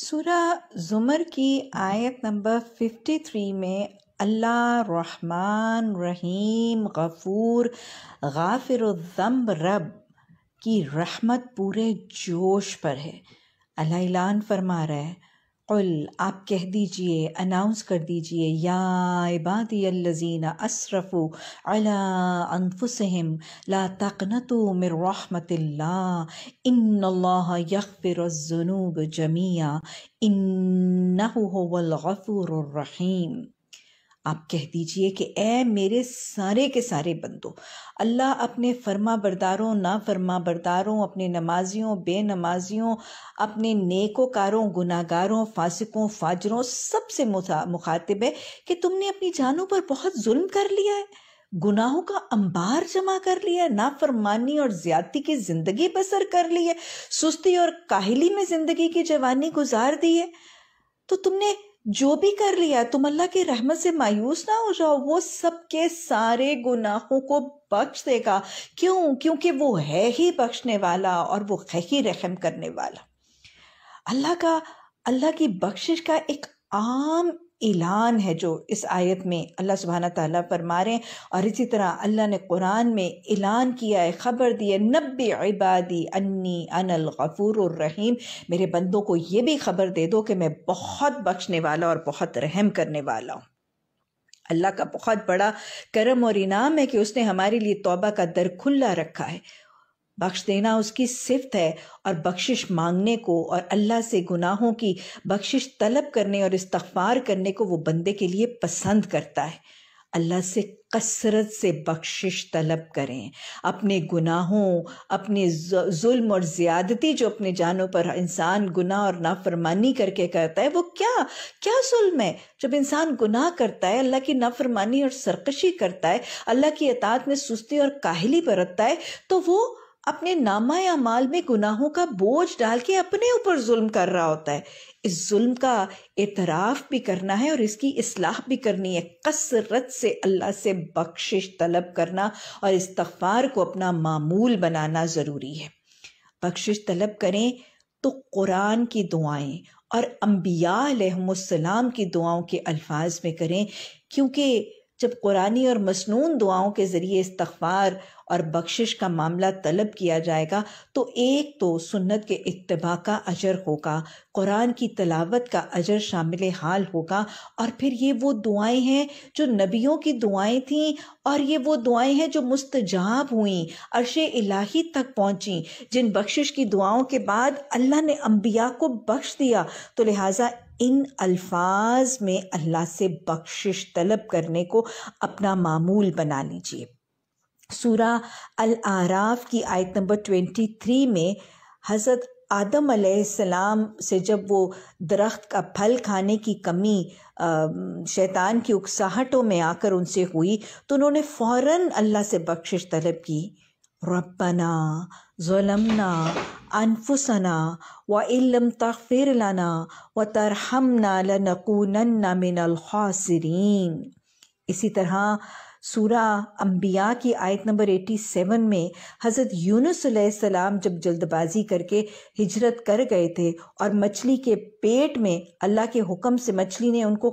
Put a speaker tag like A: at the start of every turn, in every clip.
A: सूरा ज़ुमर की आयत नंबर 53 में अल्लाह रहमान रहीम गफ़ूर ज़म्ब रब की रहमत पूरे जोश पर है अल्लाह फरमा रहा है कुल आप कह दीजिए अनाउंस कर दीजिए या इबादी अल्लजीना असरफ़ु अला अनफुसहम ला तकनतु मिर रहमतिल्ला इन अल्लाह जमिया इन्नहु हुवल गफूरुर रहीम आप कह दीजिए कि ए मेरे सारे के सारे बंदो अल्लाह अपने फर्मा बरदारों ना फर्मा बरदारों अपने नमाजियों बेनमाजियों अपने नेकोकारों गुनागारों फासिकों फाजरों सबसे मुखातिब है कि तुमने अपनी जानों पर बहुत जुल्म कर लिया है गुनाहों का अंबार जमा कर लिया नाफरमानी और ज्यादती की जिंदगी बसर कर ली है सुस्ती और काहिली में जिंदगी की जवानी गुजार दी है तो तुमने जो भी कर लिया तुम अल्लाह की रहमत से मायूस ना हो जाओ वो सबके सारे गुनाहों को बख्श देगा क्यों क्योंकि वो है ही बख्शने वाला और वो है ही रहम करने वाला अल्लाह का अल्लाह की बख्शिश का एक आम ऐलान है जो इस आयत में अल्लाह सुबहाना ताली पर मारें और इसी तरह अल्लाह ने कुरान में ऐलान किया है ख़बर दी है नब्बे इबादी अन्नी अनल गफ़ूर रहीम मेरे बंदों को ये भी ख़बर दे दो कि मैं बहुत बख्शने वाला और बहुत रहम करने वाला हूँ अल्लाह का बहुत बड़ा करम और इनाम है कि उसने हमारे लिए तौबा का दर खुला रखा है बख्श देना उसकी सिफत है और बख्शिश मांगने को और अल्लाह से गुनाहों की बख्शिश तलब करने और इस्तफार करने को वो बंदे के लिए पसंद करता है अल्लाह से कसरत से बख्शिश तलब करें अपने गुनाहों अपने जुल्म और ज़्यादती जो अपने जानों पर इंसान गुनाह और नाफरमानी करके करता है वो क्या क्या जुल्म है जब इंसान गुनाह करता है अल्लाह की नाफरमानी और सरकशी करता है अल्लाह की अतात में सुस्ती और काहली बरतता है तो वो अपने नामा माल में गुनाहों का बोझ डाल के अपने ऊपर जुल्म कर रहा होता है इस जुल्म का एतराफ़ भी करना है और इसकी असलाह भी करनी है कसरत से अल्लाह से बख्शिश तलब करना और इस्तफ़ार को अपना मामूल बनाना ज़रूरी है बख्शिश तलब करें तो कुरान की दुआएं और अम्बिया की दुआओं के अल्फाज में करें क्योंकि जब कुरानी और मसनून दुआओं के ज़रिए इस्तफ़ार और बख्शिश का मामला तलब किया जाएगा तो एक तो सुन्नत के इतबा का अजर होगा कुरान की तलावत का अजर शामिल हाल होगा और फिर ये वो दुआएं हैं जो नबियों की दुआएं थीं और ये वो दुआएं हैं जो मुस्तजाब हुईं अरश इलाही तक पहुँची जिन बख्शिश की दुआओं के बाद अल्लाह ने अम्बिया को बख्श दिया तो लिहाजा इन अल्फाज में अल्लाह से बख्शिश तलब करने को अपना मामूल बना लीजिए सूरा अल आराफ की आयत नंबर ट्वेंटी थ्री में हज़रत आदम सलाम से जब वो दरख्त का फल खाने की कमी शैतान की उकसाहटों में आकर उनसे हुई तो उन्होंने फ़ौर अल्लाह से बख्शिश तलब की ربنا ظلمنا أنفسنا وإن لم تغفر لنا وترحمنا لنكونن من الخاسرين इसी तरह सूरा अम्बिया की आयत नंबर 87 में हज़रत यूनुस सलाम जब जल्दबाजी करके हिजरत कर गए थे और मछली के पेट में अल्लाह के हुक्म से मछली ने उनको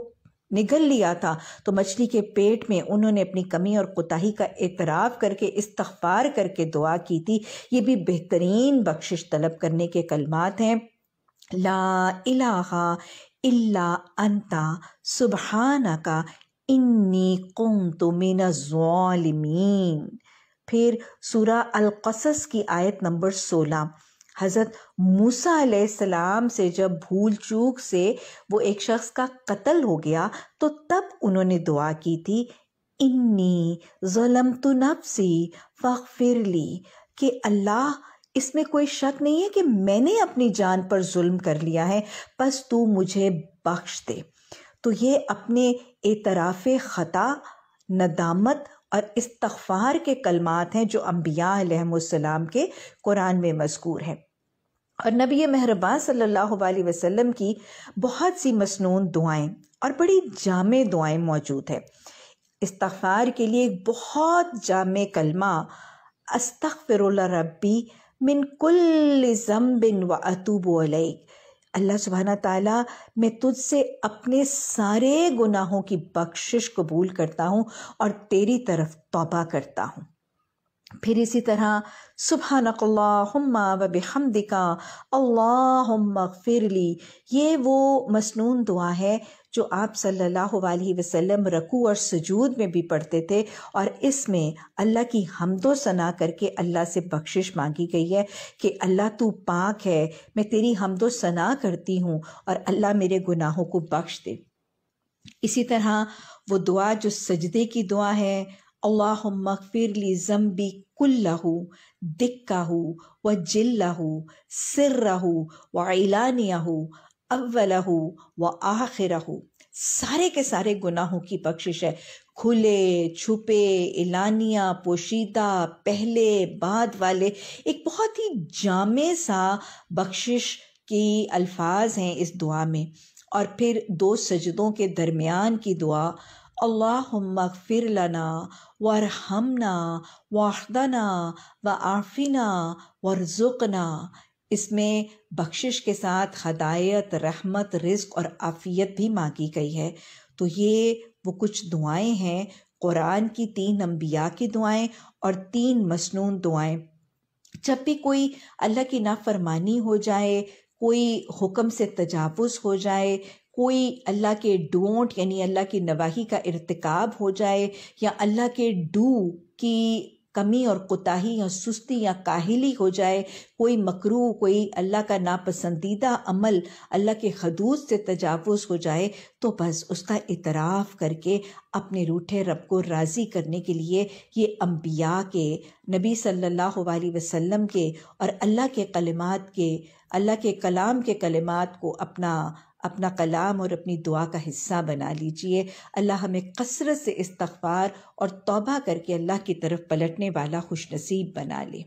A: निगल लिया था तो मछली के पेट में उन्होंने अपनी कमी और कोताही का एतराफ़ करके इस्तार करके दुआ की थी ये भी बेहतरीन बख्शिश तलब करने के कलमात हैं ला इलाहा इल्ला अंता सुबहाना का इन्नी कुम तो मिन फिर सूरा अलकसस की आयत नंबर सोलह हज़रत मूसा सलाम से जब भूल चूक से वो एक शख्स का कत्ल हो गया तो तब उन्होंने दुआ की थी इन्नी ज़ुलम तो नफसी फ़िर ली कि अल्लाह इसमें कोई शक नहीं है कि मैंने अपनी जान पर जुल्म कर लिया है बस तू मुझे बख्श दे तो ये अपने एतराफ़ ख़ता नदामत और इस्तफ़ार के कलमात हैं जो अम्बिया के कुरान में मजकूर हैं और नबी महरबा सल्लल्लाहु अलैहि वसल्लम की बहुत सी मसनून दुआएं और बड़ी जाम दुआएं मौजूद है इस्तफ़ार के लिए एक बहुत जाम कलमा अस्तफ़िरुल्ला रब्बी मिन कुल ज़म बिन व अतूब अल्लाह सुबहाना ताला मैं तुझसे अपने सारे गुनाहों की बख्शिश कबूल करता हूँ और तेरी तरफ तौबा करता हूँ फिर इसी तरह सुबह नकल्ला हम अल्लाहुम्मा फिरली ये वो मसनून दुआ है जो आप सल्लल्लाहु अलैहि वसल्लम रकू और सजूद में भी पढ़ते थे और इसमें अल्लाह की हमदो सना करके अल्लाह से बख्शिश मांगी गई है कि अल्लाह तू पाक है मैं तेरी हमदो सना करती हूँ और अल्लाह मेरे गुनाहों को बख्श दे इसी तरह वो दुआ जो सजदे की दुआ है अल्लाहमफिरली ज़म्बी कुल्लाहू दिक्काहू व जिल्लहू सिर्रहू व ऐलानियाहू अव्वलहू व आखिरहू सारे के सारे गुनाहों की बख्शिश है खुले छुपे इलानिया पोशीदा पहले बाद वाले एक बहुत ही जामे सा बख्शिश की अल्फाज हैं इस दुआ में और फिर दो सजदों के दरमियान की दुआ अल्लाहुम्मगफिर लना वरहमना वाहदना व आफिना वरजुकना इसमें बख्शिश के साथ हदायत रहमत रिस्क और आफ़ियत भी मांगी गई है तो ये वो कुछ दुआएं हैं कुरान की तीन अम्बिया की दुआएं और तीन मसनून दुआएं जब भी कोई अल्लाह की नाफरमानी हो जाए कोई हुक्म से तजावज़ हो जाए कोई अल्लाह के डोंट यानी अल्लाह की नवाही का इरतकब हो जाए या अल्लाह के डू की कमी और कोताही या सुस्ती या काहिली हो जाए कोई मकरू कोई अल्लाह का नापसंदीदा अमल अल्लाह के हदूद से तजावज़ हो जाए तो बस उसका इतराफ़ करके अपने रूठे रब को राज़ी करने के लिए ये अम्बिया के नबी सल्लल्लाहु अलैहि वसल्लम के और अल्लाह के कलमात के अल्लाह के कलाम के कलमात को अपना अपना कलाम और अपनी दुआ का हिस्सा बना लीजिए अल्लाह हमें कसरत से इस्तफ़ार और तौबा करके अल्लाह की तरफ पलटने वाला खुशनसीब बना ले